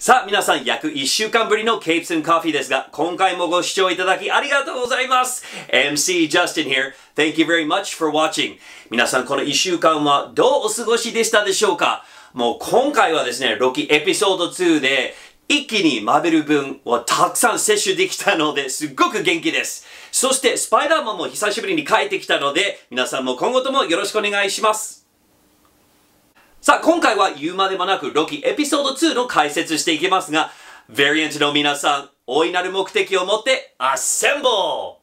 さあ、皆さん約1週間ぶりのケープスン f ー e ーですが、今回もご視聴いただきありがとうございます。MC Justin here. Thank you very much for watching. 皆さん、この1週間はどうお過ごしでしたでしょうかもう今回はですね、ロキエピソード2で、一気にマベル分をたくさん摂取できたのですっごく元気です。そしてスパイダーマンも久しぶりに帰ってきたので皆さんも今後ともよろしくお願いします。さあ、今回は言うまでもなく、ロキエピソード2の解説していきますが、ヴェリエントの皆さん、大いなる目的を持って、アッセンボー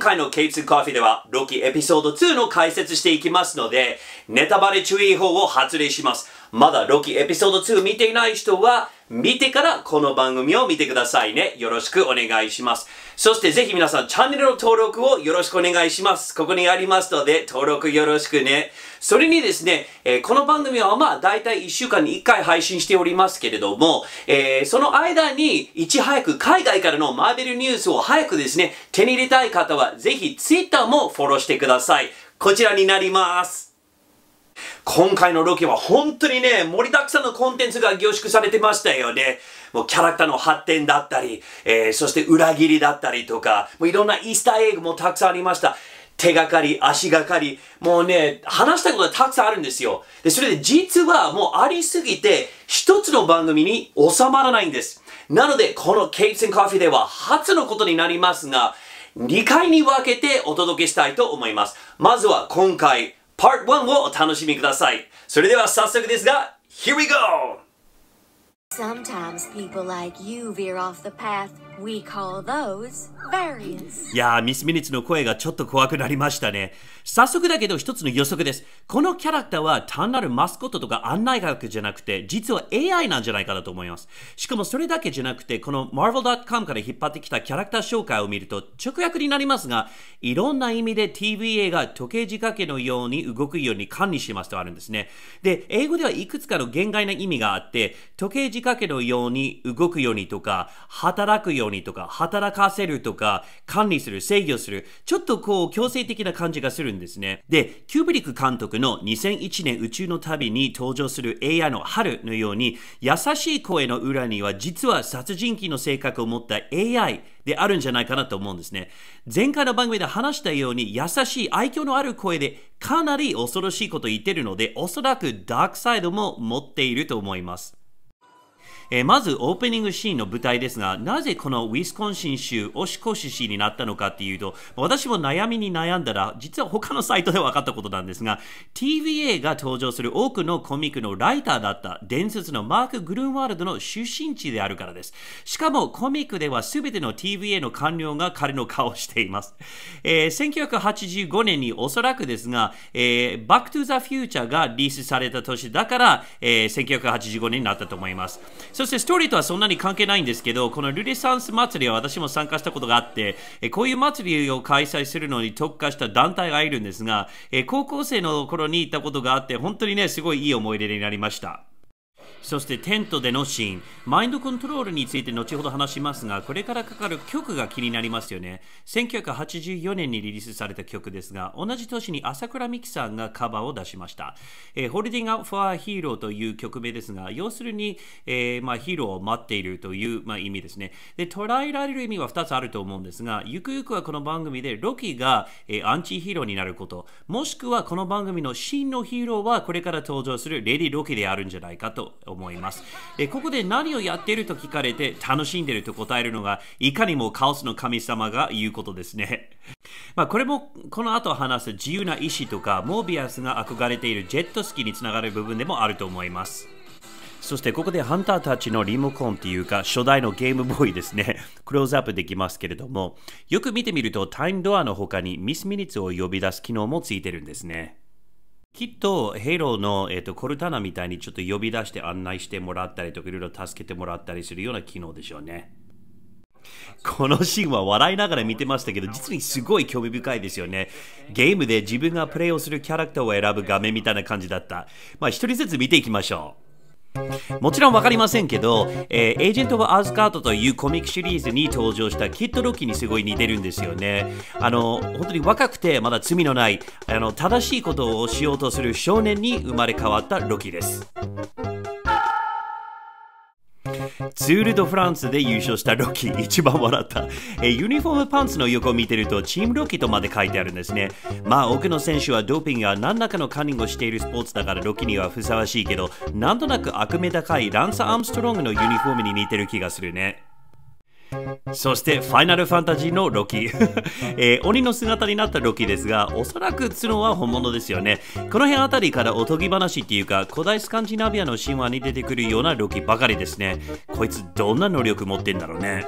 回の K2 コーヒーでは、ロキエピソード2の解説していきますので、ネタバレ注意報を発令します。まだロキエピソード2見ていない人は、見てからこの番組を見てくださいね。よろしくお願いします。そしてぜひ皆さんチャンネルの登録をよろしくお願いします。ここにありますので登録よろしくね。それにですね、えー、この番組はまあ大体1週間に1回配信しておりますけれども、えー、その間にいち早く海外からのマーベルニュースを早くですね、手に入れたい方はぜひ Twitter もフォローしてください。こちらになります。今回のロケは本当にね、盛りだくさんのコンテンツが凝縮されてましたよね。もうキャラクターの発展だったり、えー、そして裏切りだったりとか、もういろんなイースターエッグもたくさんありました。手がかり、足がかり、もうね、話したことがたくさんあるんですよ。で、それで実はもうありすぎて、一つの番組に収まらないんです。なので、このケイツンカフェでは初のことになりますが、2回に分けてお届けしたいと思います。まずは今回、Part 1をお楽しみください。それでは早速ですが、Here we go! Sometimes people like you veer off the path We call those variants. いやー、ミス・ミニッツの声がちょっと怖くなりましたね。早速だけど一つの予測です。このキャラクターは単なるマスコットとか案内学じゃなくて、実は AI なんじゃないかなと思います。しかもそれだけじゃなくて、この Marvel.com から引っ張ってきたキャラクター紹介を見ると直訳になりますが、いろんな意味で TVA が時計仕掛けのように動くように管理しますとあるんですね。で、英語ではいくつかの限界な意味があって、時計仕掛けのように動くようにとか、働くようににとか、働かせるとか、管理する、制御する、ちょっとこう強制的な感じがするんですね。で、キューブリック監督の2001年宇宙の旅に登場する AI の春のように、優しい声の裏には実は殺人鬼の性格を持った AI であるんじゃないかなと思うんですね。前回の番組で話したように優しい愛嬌のある声でかなり恐ろしいこと言ってるので、おそらくダークサイドも持っていると思います。えー、まずオープニングシーンの舞台ですがなぜこのウィスコンシン州オシコシ市になったのかっていうと私も悩みに悩んだら実は他のサイトで分かったことなんですが TVA が登場する多くのコミックのライターだった伝説のマーク・グルーンワールドの出身地であるからですしかもコミックでは全ての TVA の官僚が彼の顔をしています、えー、1985年におそらくですが、えー、バック・トゥ・ザ・フューチャーがリリースされた年だから、えー、1985年になったと思いますそしてストーリーとはそんなに関係ないんですけど、このルネサンス祭りは私も参加したことがあって、えこういう祭りを開催するのに特化した団体がいるんですが、え高校生の頃に行ったことがあって、本当にね、すごいいい思い出になりました。そしてテントでのシーンマインドコントロールについて後ほど話しますがこれからかかる曲が気になりますよね1984年にリリースされた曲ですが同じ年に朝倉美希さんがカバーを出しました、えー、ホールディングアッファーヒーローという曲名ですが要するに、えー、まあ、ヒーローを待っているという、まあ、意味ですねで捉えられる意味は2つあると思うんですがゆくゆくはこの番組でロキが、えー、アンチヒーローになることもしくはこの番組の真のヒーローはこれから登場するレディ・ロキであるんじゃないかと思います。えここで何をやっていると聞かれて楽しんでいると答えるのがいかにもカオスの神様が言うことですね。まあ、これもこの後話す自由な意志とかモービアスが憧れているジェットスキーにつながる部分でもあると思います。そしてここでハンターたちのリモコンっていうか初代のゲームボーイですね、クローズアップできますけれども、よく見てみるとタイムドアの他にミスミニッツを呼び出す機能もついてるんですね。きっと、ヘイローの、えーと、コルタナみたいにちょっと呼び出して案内してもらったりとか、いろいろ助けてもらったりするような機能でしょうね。このシーンは笑いながら見てましたけど、実にすごい興味深いですよね。ゲームで自分がプレイをするキャラクターを選ぶ画面みたいな感じだった。まあ、一人ずつ見ていきましょう。もちろん分かりませんけど、えー、エージェント・オブ・アースカートというコミックシリーズに登場したキッド・ロキにすごい似てるんですよね。あの、本当に若くてまだ罪のない、あの、正しいことをしようとする少年に生まれ変わったロキです。ツール・ド・フランスで優勝したロッキ、ー 一番笑った、えー、ユニフォームパンツの横を見てると、チームロキとまで書いてあるんですね。まあ、奥の選手はドーピングや何らかのカンニングをしているスポーツだから、ロキにはふさわしいけど、なんとなく悪名高いランサ・アームストロングのユニフォームに似てる気がするね。そしてファイナルファンタジーのロキ、えー、鬼の姿になったロキですがおそらく角は本物ですよねこの辺あたりからおとぎ話っていうか古代スカンジナビアの神話に出てくるようなロキばかりですねこいつどんな能力持ってんだろうね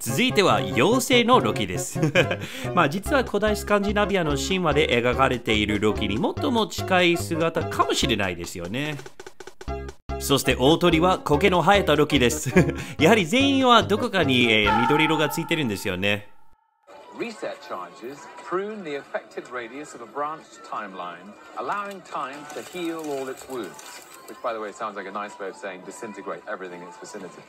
続いては妖精のロキです まあ実は古代スカンジナビアの神話で描かれているロキに最も近い姿かもしれないですよねそして大鳥は苔の生えたロキですやはり全員はどこかに、えー、緑色がついてるんですよね Reset charges prune the affected radius of a branched timeline, allowing time to heal all its wounds. Which, by the way, sounds like a nice way of saying disintegrate everything in its vicinity.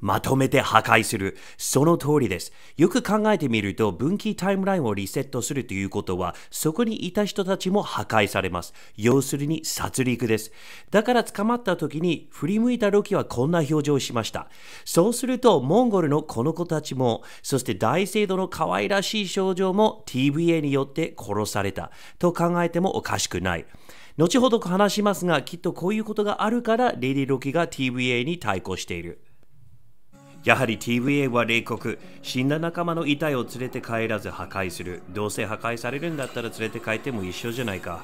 まとめて破壊する。その通りです。よく考えてみると、分岐タイムラインをリセットするということは、そこにいた人たちも破壊されます。要するに殺戮です。だから捕まった時に、振り向いたロキはこんな表情をしました。そうすると、モンゴルのこの子たちも、そして大聖堂の可愛らしい少女も TVA によって殺されたと考えてもおかしくない。後ほど話しますが、きっとこういうことがあるから、レディ・ロキが TVA に対抗している。やはり TVA は冷酷死んだ仲間の遺体を連れて帰らず破壊するどうせ破壊されるんだったら連れて帰っても一緒じゃないか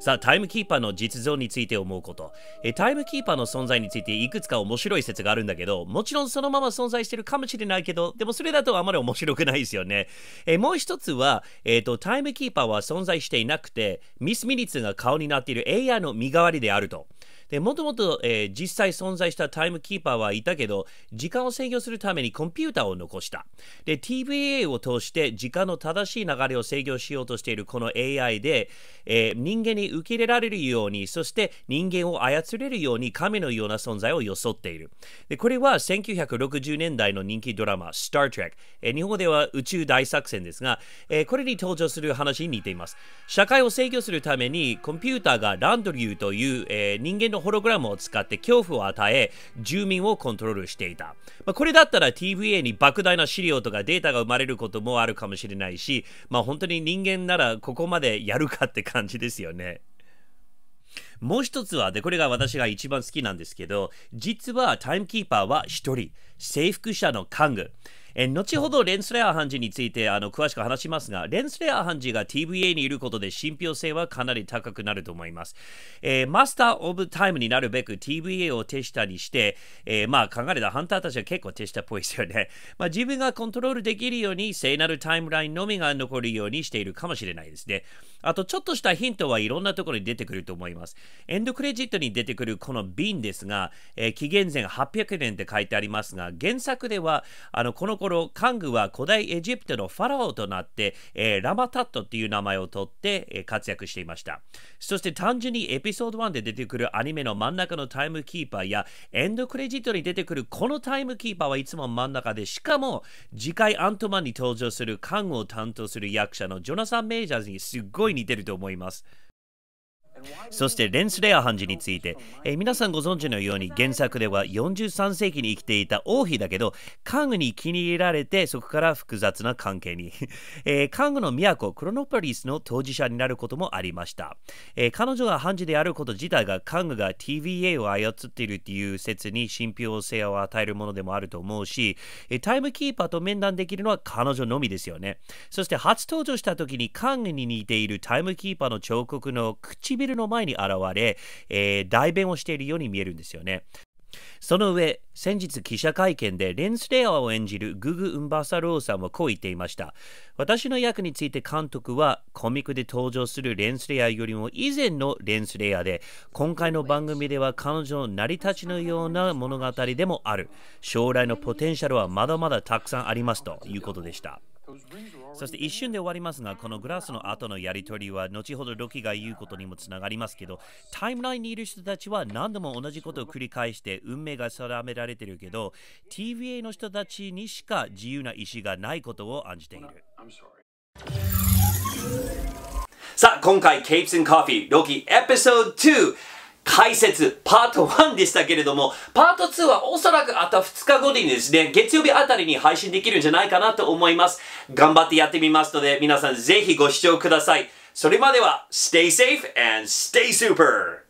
さあ、タイムキーパーの実像について思うこと。えタイムキーパーの存在についていくつか面白い説があるんだけど、もちろんそのまま存在してるかもしれないけど、でもそれだとあまり面白くないですよね。えもう一つは、えっ、ー、と、タイムキーパーは存在していなくて、ミス・ミリツが顔になっている AI の身代わりであると。で、もともと、えー、実際存在したタイムキーパーはいたけど、時間を制御するためにコンピューターを残した。で、TVA を通して時間の正しい流れを制御しようとしているこの AI で、えー、人間に受け入れられるように、そして人間を操れるように神のような存在を装っている。で、これは1960年代の人気ドラマ、Star Trek。えー、日本語では宇宙大作戦ですが、えー、これに登場する話に似ています。社会を制御するためにコンピューターがランドリューという、えー、人間ののホログラムを使って恐怖を与え、住民をコントロールしていた。まあ、これだったら TVA に莫大な資料とかデータが生まれることもあるかもしれないし、まあ、本当に人間ならここまでやるかって感じですよね。もう一つは、で、これが私が一番好きなんですけど、実はタイムキーパーは1人、征服者の幹具。え後ほどレンスレア判事についてあの詳しく話しますがレンスレア判事が TVA にいることで信憑性はかなり高くなると思います、えー、マスター・オブ・タイムになるべく TVA を手下にして、えー、まあ考えたハンターたちは結構手下っぽいですよね、まあ、自分がコントロールできるように聖なるタイムラインのみが残るようにしているかもしれないですねあと、ちょっとしたヒントはいろんなところに出てくると思います。エンドクレジットに出てくるこの瓶ですが、えー、紀元前800年って書いてありますが、原作では、あの、この頃、カングは古代エジプトのファラオとなって、えー、ラマタットっていう名前を取って、えー、活躍していました。そして単純にエピソード1で出てくるアニメの真ん中のタイムキーパーや、エンドクレジットに出てくるこのタイムキーパーはいつも真ん中で、しかも、次回アントマンに登場するカングを担当する役者のジョナサン・メイジャーズにすごいい似てると思います。そしてレンスレア判事について、えー、皆さんご存知のように原作では43世紀に生きていた王妃だけど家具に気に入られてそこから複雑な関係に、えー、家の都クロノポリスの当事者になることもありました、えー、彼女が判事であること自体がングが TVA を操っているっていう説に信憑性を与えるものでもあると思うし、えタイムキーパーと面談できるのは彼女のみですよねそして初登場した時にングに似ているタイムキーパーの彫刻の唇ルの前に現れ、えー、代弁をしているように見えるんですよね。その上、先日記者会見でレンスレアを演じるググ・ウンバサローさんはこう言っていました。私の役について監督はコミックで登場するレンスレアよりも以前のレンスレアで、今回の番組では彼女の成り立ちのような物語でもある。将来のポテンシャルはまだまだたくさんありますということでした。そして一瞬で終わりますが、このグラスの後のやり取りは、後ほどロキが言うことにもつながりますけど、タイムラインにいる人たちは何度も同じことを繰り返して、運命が定められているけど、TVA の人たちにしか自由な意思がないことを案じている。さあ、今回、Capes and Coffee、ロキエピソード2。解説、パート1でしたけれども、パート2はおそらくあと2日後にですね、月曜日あたりに配信できるんじゃないかなと思います。頑張ってやってみますので、皆さんぜひご視聴ください。それまでは、Stay safe and stay super!